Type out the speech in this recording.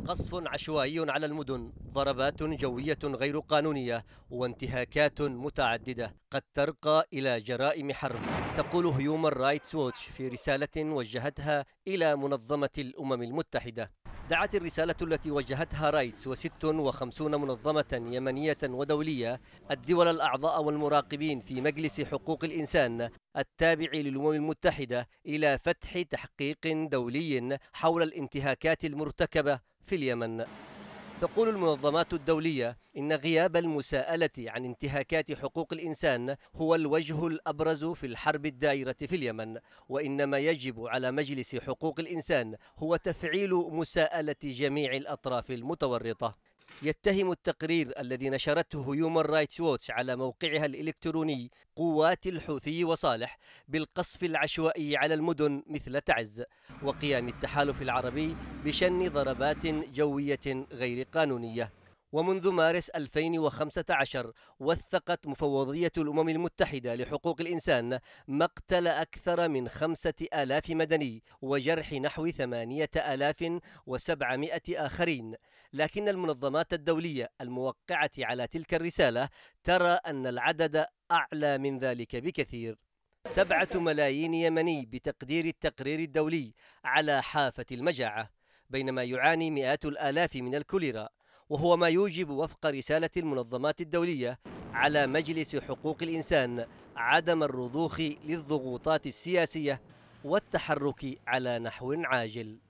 قصف عشوائي على المدن ضربات جوية غير قانونية وانتهاكات متعددة قد ترقى إلى جرائم حرب تقول هيومن رايتس ووتش في رسالة وجهتها إلى منظمة الأمم المتحدة دعت الرسالة التي وجهتها رايتس و56 منظمة يمنية ودولية الدول الأعضاء والمراقبين في مجلس حقوق الإنسان التابع للأمم المتحدة إلى فتح تحقيق دولي حول الانتهاكات المرتكبة في اليمن تقول المنظمات الدولية إن غياب المساءلة عن انتهاكات حقوق الإنسان هو الوجه الأبرز في الحرب الدائرة في اليمن وإنما يجب على مجلس حقوق الإنسان هو تفعيل مساءلة جميع الأطراف المتورطة يتهم التقرير الذي نشرته هيومن رايتس ووتش على موقعها الإلكتروني قوات الحوثي وصالح بالقصف العشوائي على المدن مثل تعز وقيام التحالف العربي بشن ضربات جوية غير قانونية ومنذ مارس 2015 وثقت مفوضية الأمم المتحدة لحقوق الإنسان مقتل أكثر من خمسة آلاف مدني وجرح نحو ثمانية آلاف وسبعمائة آخرين لكن المنظمات الدولية الموقعة على تلك الرسالة ترى أن العدد أعلى من ذلك بكثير سبعة ملايين يمني بتقدير التقرير الدولي على حافة المجاعة بينما يعاني مئات الآلاف من الكوليرا وهو ما يوجب وفق رسالة المنظمات الدولية على مجلس حقوق الإنسان عدم الرضوخ للضغوطات السياسية والتحرك على نحو عاجل